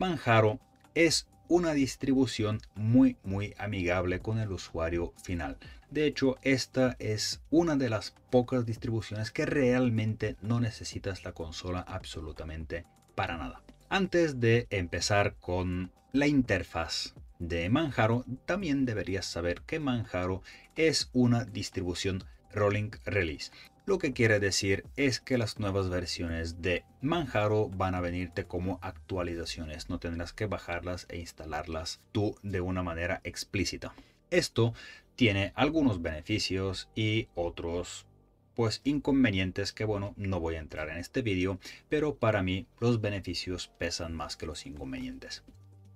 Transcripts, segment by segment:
Manjaro es una distribución muy muy amigable con el usuario final. De hecho, esta es una de las pocas distribuciones que realmente no necesitas la consola absolutamente para nada. Antes de empezar con la interfaz de Manjaro, también deberías saber que Manjaro es una distribución Rolling Release lo que quiere decir es que las nuevas versiones de Manjaro van a venirte como actualizaciones, no tendrás que bajarlas e instalarlas tú de una manera explícita. Esto tiene algunos beneficios y otros pues inconvenientes que bueno, no voy a entrar en este vídeo, pero para mí los beneficios pesan más que los inconvenientes.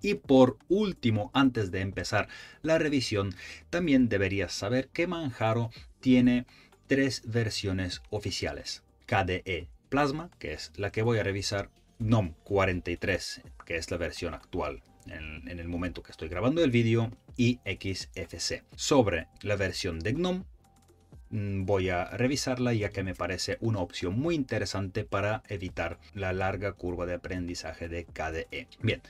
Y por último, antes de empezar la revisión, también deberías saber que Manjaro tiene tres versiones oficiales. KDE Plasma, que es la que voy a revisar, GNOME 43, que es la versión actual en, el momento que estoy grabando el vídeo, y XFC. Sobre la versión de GNOME, mm, voy a revisarla ya que me parece una opción muy interesante para evitar la larga curva de aprendizaje de KDE. Bien,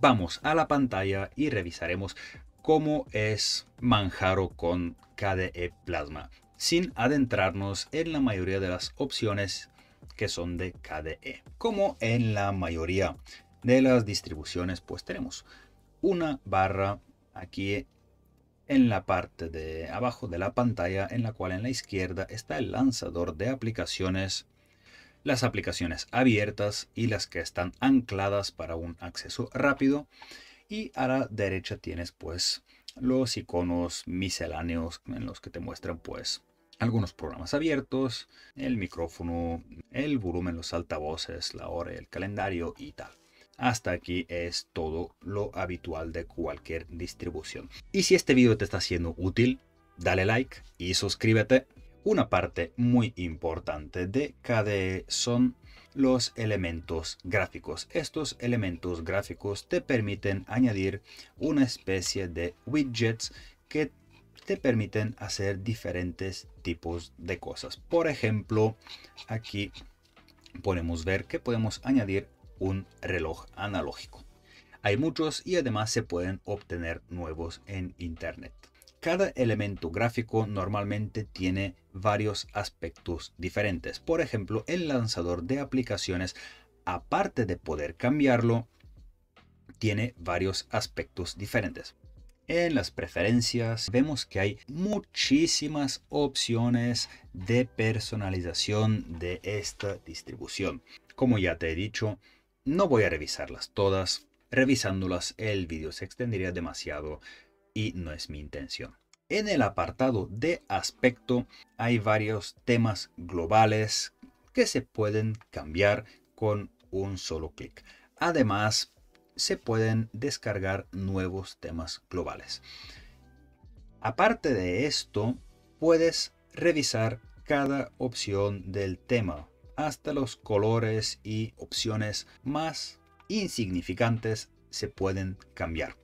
vamos a la pantalla y revisaremos cómo es Manjaro con KDE Plasma sin adentrarnos en la mayoría de las opciones que son de KDE. Como en la mayoría de las distribuciones, pues tenemos una barra aquí en la parte de abajo de la pantalla en la cual en la izquierda está el lanzador de aplicaciones, las aplicaciones abiertas y las que están ancladas para un acceso rápido y a la derecha tienes pues los iconos misceláneos en los que te muestran pues algunos programas abiertos, el micrófono, el volumen, los altavoces, la hora, el calendario y tal. Hasta aquí es todo lo habitual de cualquier distribución. Y si este video te está siendo útil, dale like y suscríbete. Una parte muy importante de KDE son los elementos gráficos. Estos elementos gráficos te permiten añadir una especie de widgets que te permiten hacer diferentes tipos de cosas. Por ejemplo, aquí podemos ver que podemos añadir un reloj analógico. Hay muchos y además se pueden obtener nuevos en Internet. Cada elemento gráfico normalmente tiene varios aspectos diferentes. Por ejemplo, el lanzador de aplicaciones, aparte de poder cambiarlo, tiene varios aspectos diferentes. En las preferencias vemos que hay muchísimas opciones de personalización de esta distribución. Como ya te he dicho, no voy a revisarlas todas. Revisándolas el vídeo se extendería demasiado y no es mi intención. En el apartado de aspecto hay varios temas globales que se pueden cambiar con un solo clic. Además, se pueden descargar nuevos temas globales. Aparte de esto, puedes revisar cada opción del tema, hasta los colores y opciones más insignificantes se pueden cambiar.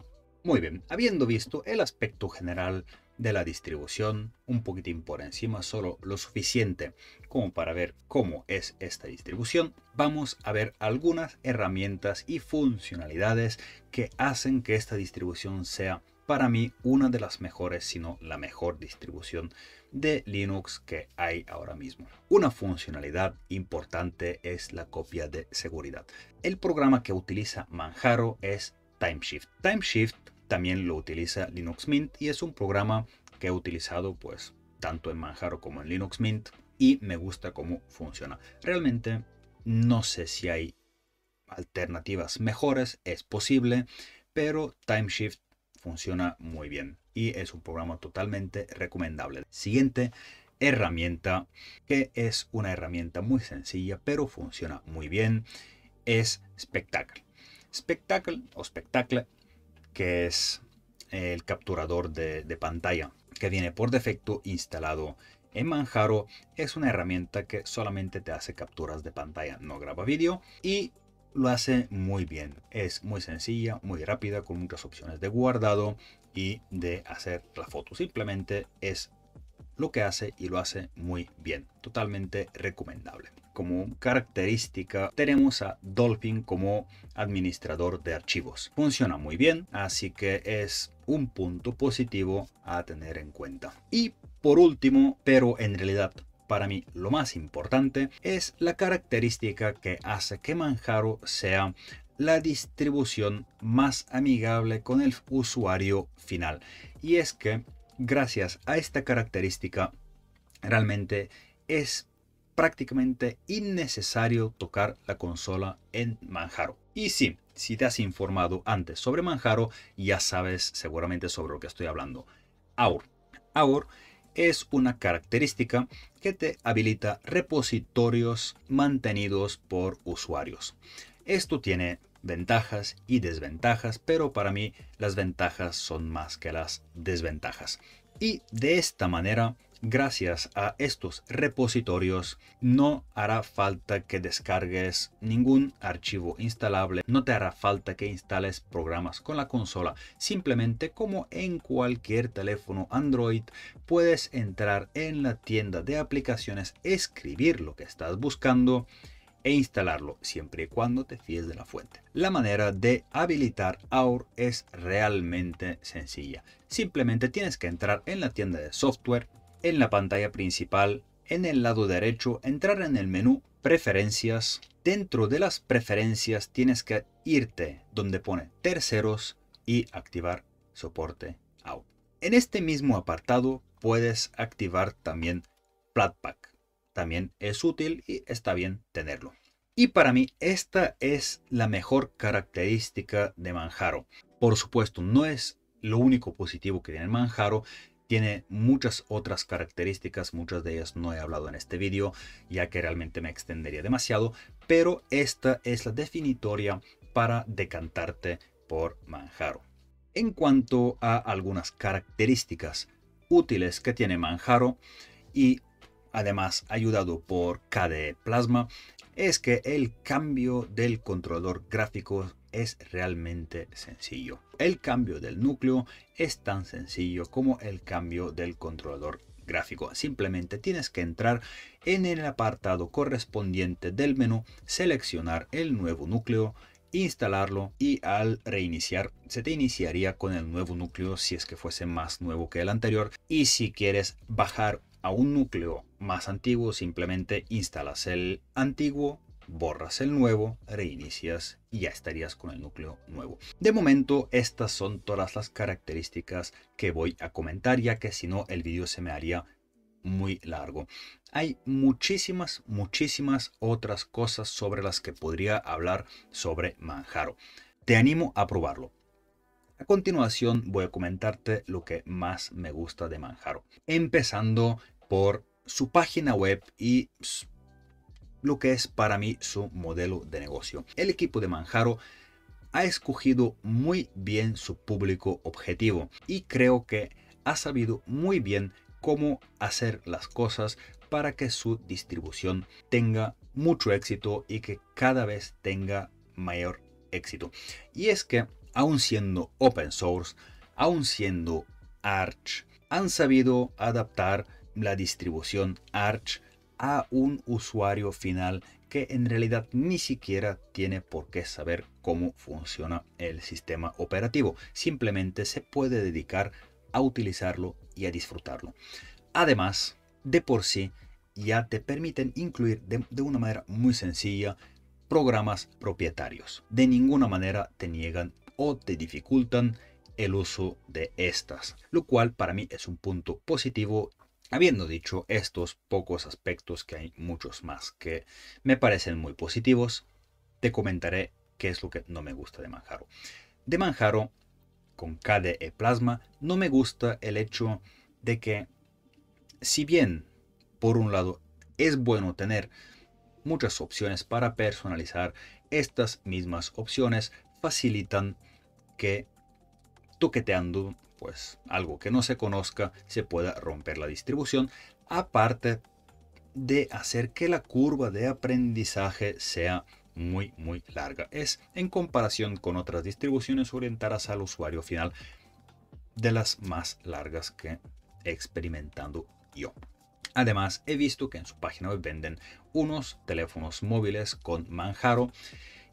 Muy bien, habiendo visto el aspecto general de la distribución un poquitín por encima, solo lo suficiente como para ver cómo es esta distribución, vamos a ver algunas herramientas y funcionalidades que hacen que esta distribución sea para mí una de las mejores, sino la mejor distribución de Linux que hay ahora mismo. Una funcionalidad importante es la copia de seguridad. El programa que utiliza Manjaro es TimeShift. TimeShift también lo utiliza Linux Mint y es un programa que he utilizado pues tanto en Manjaro como en Linux Mint y me gusta cómo funciona. Realmente no sé si hay alternativas mejores, es posible, pero Timeshift funciona muy bien y es un programa totalmente recomendable. Siguiente herramienta, que es una herramienta muy sencilla, pero funciona muy bien, es Spectacle. Spectacle o Spectacle que es el capturador de, de pantalla, que viene por defecto instalado en Manjaro. Es una herramienta que solamente te hace capturas de pantalla, no graba vídeo y lo hace muy bien. Es muy sencilla, muy rápida, con muchas opciones de guardado y de hacer la foto. Simplemente es lo que hace y lo hace muy bien. Totalmente recomendable como característica tenemos a Dolphin como administrador de archivos. Funciona muy bien, así que es un punto positivo a tener en cuenta. Y por último, pero en realidad para mí lo más importante, es la característica que hace que Manjaro sea la distribución más amigable con el usuario final. Y es que gracias a esta característica realmente es prácticamente innecesario tocar la consola en Manjaro. Y sí, si te has informado antes sobre Manjaro, ya sabes seguramente sobre lo que estoy hablando. Aur. Aur es una característica que te habilita repositorios mantenidos por usuarios. Esto tiene ventajas y desventajas, pero para mí las ventajas son más que las desventajas. Y de esta manera gracias a estos repositorios no hará falta que descargues ningún archivo instalable, no te hará falta que instales programas con la consola, simplemente como en cualquier teléfono Android puedes entrar en la tienda de aplicaciones, escribir lo que estás buscando e instalarlo siempre y cuando te fíes de la fuente. La manera de habilitar AUR es realmente sencilla. Simplemente tienes que entrar en la tienda de software, en la pantalla principal, en el lado derecho, entrar en el menú Preferencias. Dentro de las preferencias tienes que irte donde pone terceros y activar soporte out. En este mismo apartado puedes activar también Flatpak. También es útil y está bien tenerlo. Y para mí esta es la mejor característica de Manjaro. Por supuesto, no es lo único positivo que tiene Manjaro, tiene muchas otras características, muchas de ellas no he hablado en este vídeo, ya que realmente me extendería demasiado, pero esta es la definitoria para decantarte por Manjaro. En cuanto a algunas características útiles que tiene Manjaro y además ayudado por KDE Plasma, es que el cambio del controlador gráfico es realmente sencillo. El cambio del núcleo es tan sencillo como el cambio del controlador gráfico. Simplemente tienes que entrar en el apartado correspondiente del menú, seleccionar el nuevo núcleo, instalarlo y al reiniciar se te iniciaría con el nuevo núcleo si es que fuese más nuevo que el anterior y si quieres bajar a un núcleo más antiguo simplemente instalas el antiguo, borras el nuevo, reinicias y ya estarías con el núcleo nuevo. De momento estas son todas las características que voy a comentar ya que si no el vídeo se me haría muy largo. Hay muchísimas, muchísimas otras cosas sobre las que podría hablar sobre Manjaro. Te animo a probarlo. A continuación voy a comentarte lo que más me gusta de Manjaro, empezando por su página web y lo que es para mí su modelo de negocio. El equipo de Manjaro ha escogido muy bien su público objetivo y creo que ha sabido muy bien cómo hacer las cosas para que su distribución tenga mucho éxito y que cada vez tenga mayor éxito. Y es que, aun siendo open source, aún siendo Arch, han sabido adaptar la distribución Arch a un usuario final que en realidad ni siquiera tiene por qué saber cómo funciona el sistema operativo. Simplemente se puede dedicar a utilizarlo y a disfrutarlo. Además, de por sí, ya te permiten incluir de, una manera muy sencilla programas propietarios. De ninguna manera te niegan o te dificultan el uso de estas, lo cual para mí es un punto positivo Habiendo dicho estos pocos aspectos, que hay muchos más que me parecen muy positivos, te comentaré qué es lo que no me gusta de Manjaro. De Manjaro, con KDE e Plasma, no me gusta el hecho de que, si bien, por un lado, es bueno tener muchas opciones para personalizar, estas mismas opciones facilitan que toqueteando pues algo que no se conozca se pueda romper la distribución, aparte de hacer que la curva de aprendizaje sea muy muy larga. Es en comparación con otras distribuciones orientadas al usuario final de las más largas que experimentando yo. Además, he visto que en su página web venden unos teléfonos móviles con Manjaro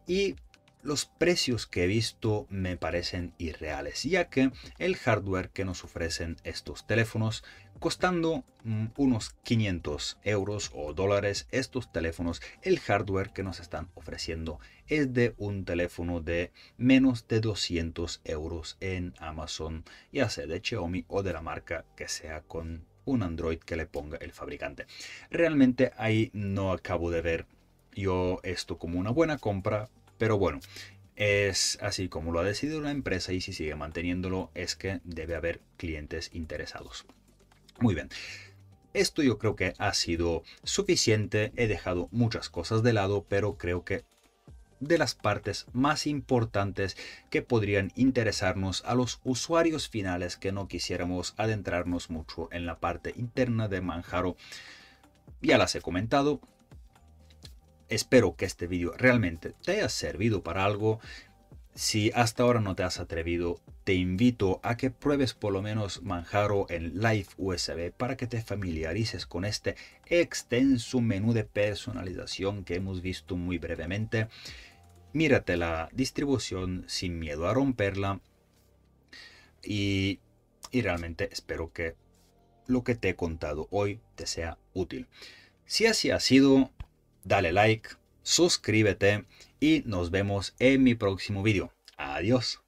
y los precios que he visto me parecen irreales, ya que el hardware que nos ofrecen estos teléfonos, costando mm, unos 500 euros o dólares estos teléfonos, el hardware que nos están ofreciendo es de un teléfono de menos de 200 euros en Amazon, ya sea de Xiaomi o de la marca que sea con un Android que le ponga el fabricante. Realmente ahí no acabo de ver yo esto como una buena compra pero bueno, es así como lo ha decidido la empresa y si sigue manteniéndolo es que debe haber clientes interesados. Muy bien. Esto yo creo que ha sido suficiente. He dejado muchas cosas de lado, pero creo que de las partes más importantes que podrían interesarnos a los usuarios finales que no quisiéramos adentrarnos mucho en la parte interna de Manjaro. Ya las he comentado, Espero que este vídeo realmente te haya servido para algo. Si hasta ahora no te has atrevido, te invito a que pruebes por lo menos Manjaro en Live USB para que te familiarices con este extenso menú de personalización que hemos visto muy brevemente. Mírate la distribución sin miedo a romperla y, y realmente espero que lo que te he contado hoy te sea útil. Si así ha sido, dale like, suscríbete y nos vemos en mi próximo video. Adiós.